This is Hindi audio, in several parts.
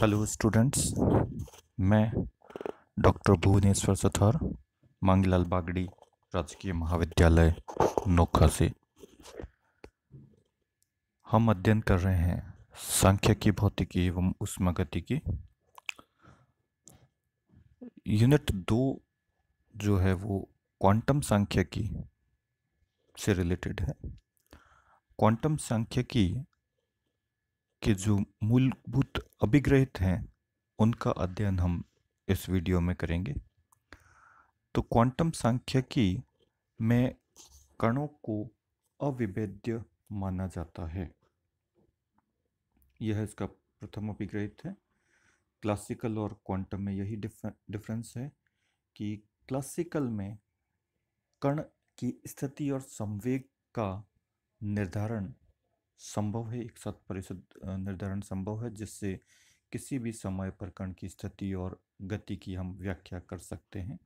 हेलो स्टूडेंट्स मैं डॉक्टर भुवनेश्वर सथर मांगीलाल बागड़ी राजकीय महाविद्यालय नोखा से हम अध्ययन कर रहे हैं सांख्यिकी भौतिकी एवं गति की यूनिट दो जो है वो क्वांटम की से रिलेटेड है क्वांटम की के जो मूलभूत अभिग्रहित हैं उनका अध्ययन हम इस वीडियो में करेंगे तो क्वांटम सांख्यिकी में कणों को अविभेद्य माना जाता है यह इसका प्रथम अभिग्रहित है क्लासिकल और क्वांटम में यही डिफरेंस है कि क्लासिकल में कण की स्थिति और संवेग का निर्धारण संभव है एक साथ परिषद निर्धारण संभव है जिससे किसी भी समय पर कण की स्थिति और गति की हम व्याख्या कर सकते हैं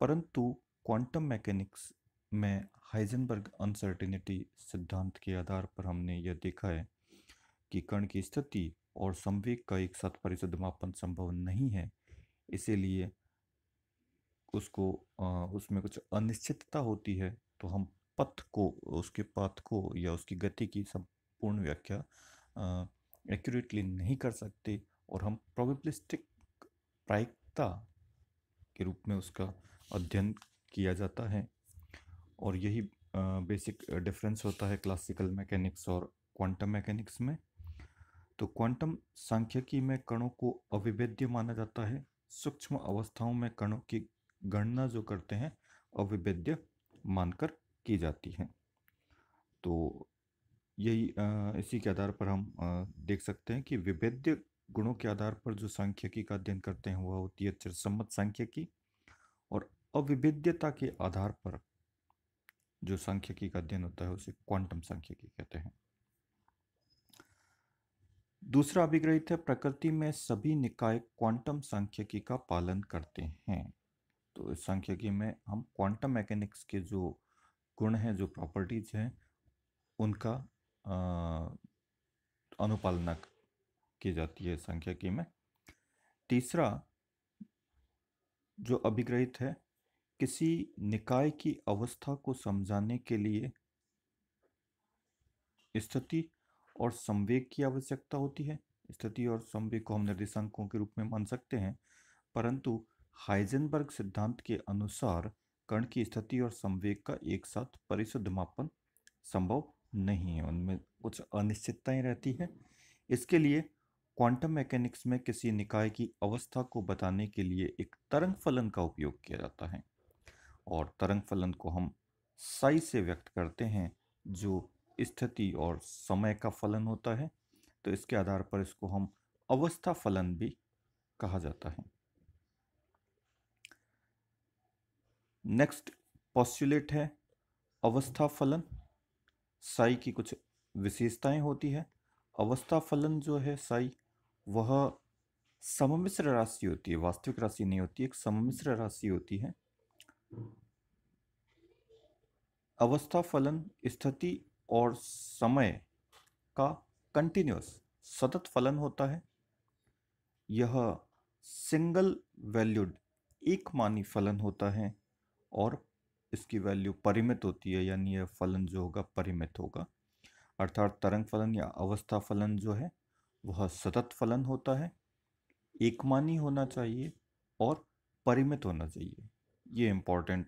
परंतु क्वांटम मैकेनिक्स में हाइजनबर्ग अनसर्टिनिटी सिद्धांत के आधार पर हमने यह देखा है कि कण की स्थिति और संवेग का एक साथ परिषद मापन संभव नहीं है इसीलिए उसको उसमें कुछ अनिश्चितता होती है तो हम पथ को उसके पाथ को या उसकी गति की सब पूर्ण व्याख्या एक्यूरेटली नहीं कर सकते और हम प्रोबेबलिस्टिक प्रायिकता के रूप में उसका अध्ययन किया जाता है और यही बेसिक डिफरेंस होता है क्लासिकल मैकेनिक्स और क्वांटम मैकेनिक्स में तो क्वांटम सांख्यिकी में कणों को अविभेद्य माना जाता है सूक्ष्म अवस्थाओं में कणों की गणना जो करते हैं अविभेद्य मानकर की जाती है तो यही इसी के आधार पर हम देख सकते हैं कि विभेद्य गुणों के आधार पर जो सांख्यिकी का अध्ययन करते हैं वह होती है चिरसम्मत सांख्यिकी और अविभेद्यता के आधार पर जो सांख्यिकी का अध्ययन होता है उसे क्वांटम सांख्यिकी कहते हैं दूसरा अभिग्रहित है प्रकृति में सभी निकाय क्वांटम सांख्यिकी का पालन करते हैं तो इस सांख्यिकी में हम क्वांटम मैकेनिक्स के जो गुण हैं जो प्रॉपर्टीज हैं उनका अनुपालना की जाती है की में तीसरा जो अभिग्रहित है किसी निकाय की अवस्था को समझाने के लिए स्थिति और संवेग की आवश्यकता होती है स्थिति और संवेग को हम निर्देशांकों के रूप में मान सकते हैं परंतु हाइजेनबर्ग सिद्धांत के अनुसार कण की स्थिति और संवेग का एक साथ परिशुद्ध मापन संभव नहीं है उनमें कुछ अनिश्चितताएं रहती हैं इसके लिए क्वांटम मैकेनिक्स में किसी निकाय की अवस्था को बताने के लिए एक तरंग फलन का उपयोग किया जाता है और तरंग फलन को हम साई से व्यक्त करते हैं जो स्थिति और समय का फलन होता है तो इसके आधार पर इसको हम अवस्था फलन भी कहा जाता है नेक्स्ट पॉस्टुलेट है अवस्था फलन साई की कुछ विशेषताएं होती है अवस्था फलन जो है साई वह सममिश्र राशि होती है वास्तविक राशि नहीं होती एक सममिश्र राशि होती है अवस्था फलन स्थिति और समय का कंटिन्यूस सतत फलन होता है यह सिंगल वैल्यूड एक मानी फलन होता है और इसकी वैल्यू परिमित होती है यानी यह फलन जो होगा परिमित होगा अर्थात तरंग फलन या अवस्था फलन जो है वह सतत फलन होता है एकमानी होना चाहिए और परिमित होना चाहिए ये इम्पॉर्टेंट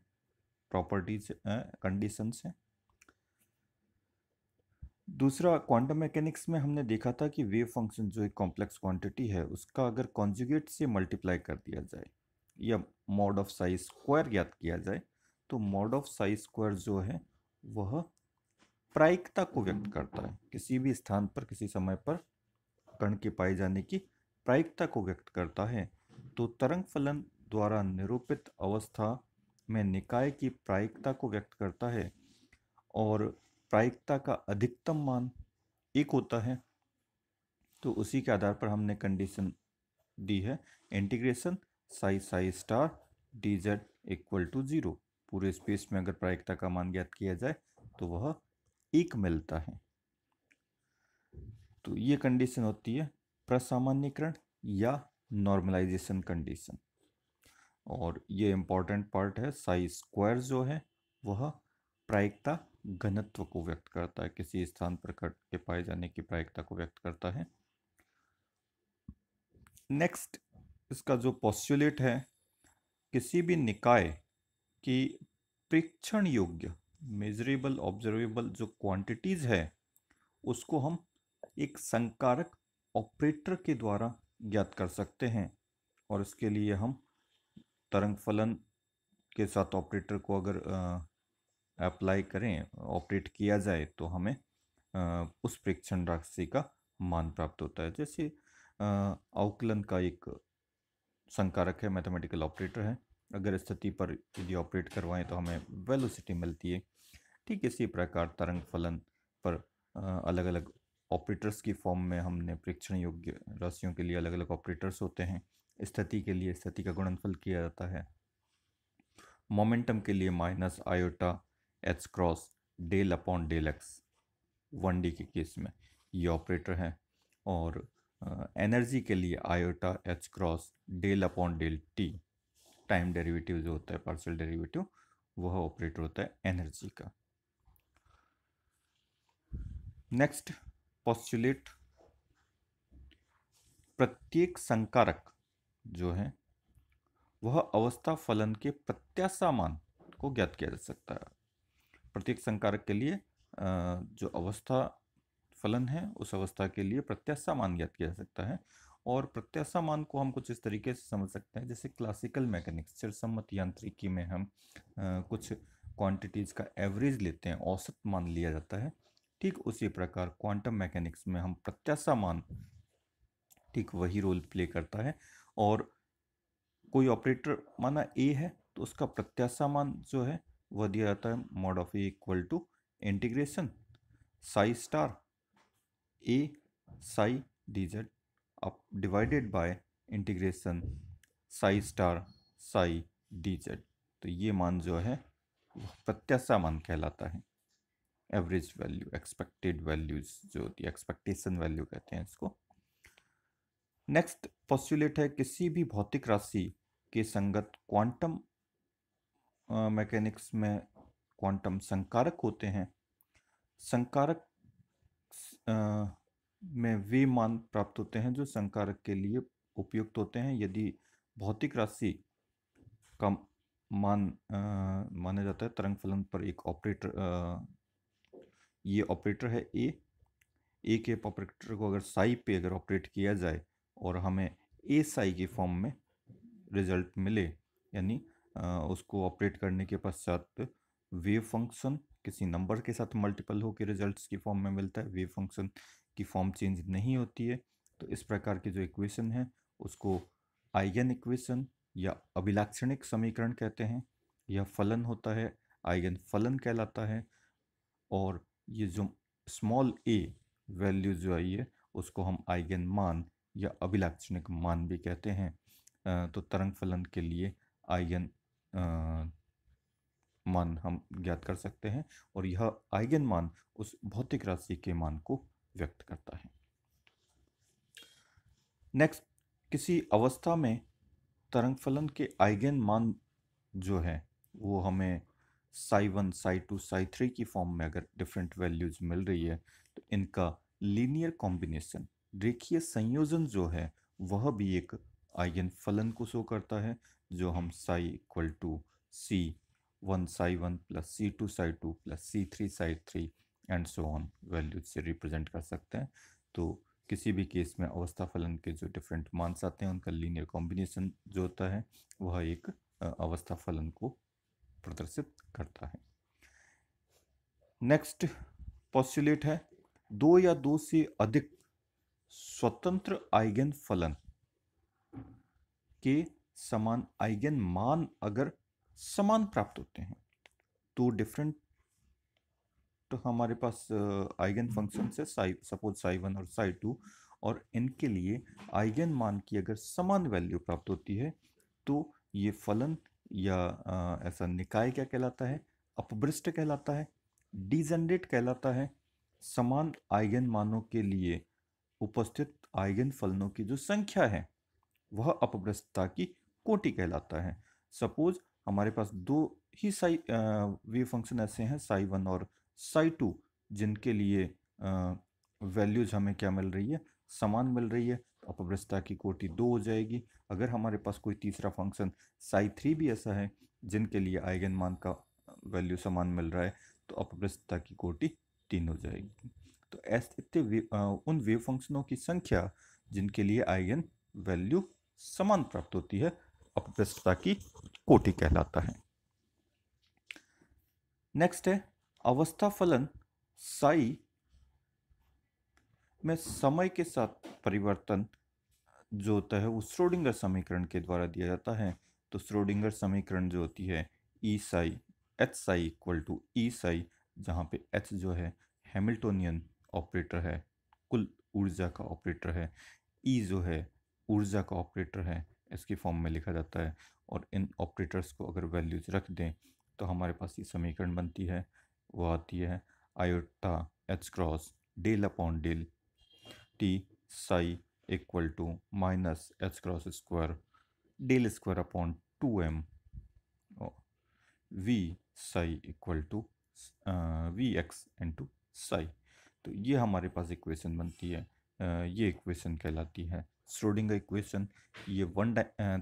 प्रॉपर्टीज कंडीशंस हैं दूसरा क्वांटम मैकेनिक्स में हमने देखा था कि वेव फंक्शन जो एक कॉम्प्लेक्स क्वांटिटी है उसका अगर कॉन्जुगेट से मल्टीप्लाई कर दिया जाए या मॉड ऑफ साइज स्क्वायर ज्ञात किया जाए तो मॉड ऑफ साई स्क्वायर जो है वह प्रायिकता को व्यक्त करता है किसी भी स्थान पर किसी समय पर कण के पाए जाने की प्रायिकता को व्यक्त करता है तो तरंग फलन द्वारा निरूपित अवस्था में निकाय की प्रायिकता को व्यक्त करता है और प्रायिकता का अधिकतम मान एक होता है तो उसी के आधार पर हमने कंडीशन दी है integration psi psi star d z equal to zero पूरे स्पेस में अगर प्रायिकता का मान ज्ञात किया जाए तो वह एक मिलता है तो ये कंडीशन होती है प्रसामान्यकरण या नॉर्मलाइजेशन कंडीशन और ये इम्पॉर्टेंट पार्ट है साई स्क्वायर जो है वह प्रायिकता घनत्व को व्यक्त करता है किसी स्थान पर कट के पाए जाने की प्रायिकता को व्यक्त करता है नेक्स्ट इसका जो पॉस्टुलेट है किसी भी निकाय कि प्रेक्षण योग्य मेजरेबल ऑब्जर्वेबल जो क्वांटिटीज़ है उसको हम एक संकारक ऑपरेटर के द्वारा ज्ञात कर सकते हैं और इसके लिए हम तरंग फलन के साथ ऑपरेटर को अगर अप्लाई करें ऑपरेट किया जाए तो हमें आ, उस प्रेक्षण राशि का मान प्राप्त होता है जैसे अवकलन का एक संकारक है मैथमेटिकल ऑपरेटर है अगर स्थिति पर यदि ऑपरेट करवाएं तो हमें वेलोसिटी मिलती है ठीक इसी प्रकार तरंग फलन पर अलग अलग ऑपरेटर्स की फॉर्म में हमने परीक्षण योग्य राशियों के लिए अलग अलग ऑपरेटर्स होते हैं स्थिति के लिए स्थिति का गुणनफल किया जाता है मोमेंटम के लिए minus iota H cross del upon del x one D के केस में ये ऑपरेटर है और एनर्जी के लिए iota H cross del upon del t time derivative जो होता है पार्शियल डेरिवेटिव वह ऑपरेटर होता है एनर्जी का नेक्स्ट पॉस्टुलेट प्रत्येक संकारक जो है वह अवस्था फलन के प्रत्याशा मान को ज्ञात किया जा सकता है प्रत्येक संकारक के लिए जो अवस्था फलन है उस अवस्था के लिए प्रत्याशा मान ज्ञात किया जा सकता है और प्रत्याशा मान को हम कुछ इस तरीके से समझ सकते हैं जैसे क्लासिकल मैकेनिक्स चिरसम्मत यांत्रिकी में हम आ, कुछ क्वांटिटीज़ का एवरेज लेते हैं औसत मान लिया जाता है ठीक उसी प्रकार क्वांटम मैकेनिक्स में हम प्रत्याशा मान ठीक वही रोल प्ले करता है और कोई ऑपरेटर माना ए है तो उसका प्रत्याशा मान जो है वह दिया जाता है mod of equal equal to integration psi star a psi d z up divided by integration psi star psi d z तो ये मान जो है प्रत्याशा मान कहलाता है एवरेज वैल्यू एक्सपेक्टेड वैल्यूज जो होती है एक्सपेक्टेशन वैल्यू कहते हैं इसको नेक्स्ट पॉस्टुलेट है किसी भी भौतिक राशि के संगत क्वांटम मैकेनिक्स में क्वांटम संकारक होते हैं संकारक में वे मान प्राप्त होते हैं जो संकारक के लिए उपयुक्त होते हैं यदि भौतिक राशि का मान आ, माना जाता है तरंग फलन पर एक ऑपरेटर ये ऑपरेटर है ए ए के ऑपरेटर को अगर साई पे अगर ऑपरेट किया जाए और हमें ए साई के फॉर्म में रिजल्ट मिले यानी उसको ऑपरेट करने के पश्चात वेव फंक्शन किसी नंबर के साथ मल्टीपल हो के रिजल्ट्स की फॉर्म में मिलता है वेव फंक्शन की फॉर्म चेंज नहीं होती है तो इस प्रकार की जो इक्वेशन है उसको आइगन इक्वेशन या अभिलाक्षणिक समीकरण कहते हैं यह फलन होता है आइगन फलन कहलाता है और ये जो स्मॉल ए वैल्यू जो आई है उसको हम आइगन मान या अभिलाक्षणिक मान भी कहते हैं तो तरंग फलन के लिए आइगन मान हम ज्ञात कर सकते हैं और यह आइगन मान उस भौतिक राशि के मान को व्यक्त करता है नेक्स्ट किसी अवस्था में तरंग फलन के आइगन मान जो है वो हमें psi one psi two psi three की फॉर्म में अगर डिफरेंट वैल्यूज मिल रही है तो इनका लीनियर कॉम्बिनेशन रेखीय संयोजन जो है वह भी एक आइगन फलन को शो करता है जो हम psi equal to C one psi one plus C two psi two plus C three psi three and so on values से रिप्रेजेंट कर सकते हैं तो किसी भी केस में अवस्था फलन के जो डिफरेंट मानस आते हैं उनका लीनियर कॉम्बिनेशन जो होता है वह एक अवस्था फलन को प्रदर्शित करता है नेक्स्ट पॉस्टुलेट है दो या दो से अधिक स्वतंत्र आइगन फलन के समान आइगन मान अगर समान प्राप्त होते हैं तो डिफरेंट हमारे पास आइगन हम्म। फंक्शन है सपोज साई वन और साई टू और इनके लिए आइगन मान की अगर समान वैल्यू प्राप्त होती है तो ये फलन या आ, ऐसा निकाय क्या कहलाता है अपभ्रष्ट कहलाता है डिजनरेट कहलाता है समान आइगन मानों के लिए उपस्थित आइगन फलनों की जो संख्या है वह अपभ्रष्टता की कोटि कहलाता है सपोज हमारे पास दो ही साई वे फंक्शन ऐसे हैं साई वन और साइटू जिनके लिए वैल्यूज़ हमें क्या मिल रही है समान मिल रही है तो अपवृष्टता की कोटि दो हो जाएगी अगर हमारे पास कोई तीसरा फंक्शन साई थ्री भी ऐसा है जिनके लिए आइगन मान का वैल्यू समान मिल रहा है तो अपभ्रष्टता की कोटि तीन हो जाएगी तो ऐसे इतने वे, उन वेव फंक्शनों की संख्या जिनके लिए आइगन वैल्यू समान प्राप्त होती है अपभ्रष्टता की कोटि कहलाता है नेक्स्ट है अवस्था फलन साई में समय के साथ परिवर्तन जो होता है वो श्रोडिंगर समीकरण के द्वारा दिया जाता है तो श्रोडिंगर समीकरण जो होती है E psi H psi equal to E psi जहाँ पे एच जो है हैमिल्टोनियन ऑपरेटर है कुल ऊर्जा का ऑपरेटर है ई e जो है ऊर्जा का ऑपरेटर है इसके फॉर्म में लिखा जाता है और इन ऑपरेटर्स को अगर वैल्यूज रख दें तो हमारे पास ये समीकरण बनती है वो आती है iota H cross del upon del T psi equal to minus H cross square del square upon two M V psi equal to V X into psi तो ये हमारे पास इक्वेशन बनती है ये इक्वेशन कहलाती है स्ट्रोडिंग इक्वेशन ये वन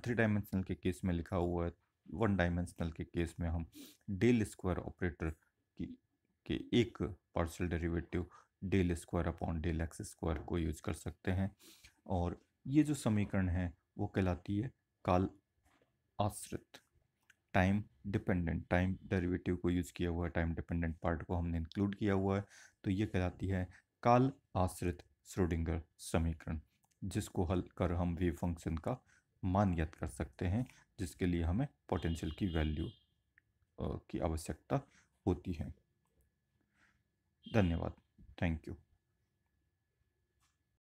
थ्री डायमेंशनल के केस में लिखा हुआ है वन डायमेंशनल के केस में हम डेल स्क्वायर ऑपरेटर कि एक partial derivative del square upon del X square को यूज कर सकते हैं और ये जो समीकरण है वो कहलाती है काल आश्रित टाइम डिपेंडेंट टाइम डेरिवेटिव को यूज़ किया हुआ है टाइम डिपेंडेंट पार्ट को हमने इंक्लूड किया हुआ है तो ये कहलाती है काल आश्रित श्रोडिंगर समीकरण जिसको हल कर हम वेव फंक्शन का मान ज्ञात कर सकते हैं जिसके लिए हमें पोटेंशियल की वैल्यू की आवश्यकता होती है धन्यवाद थैंक यू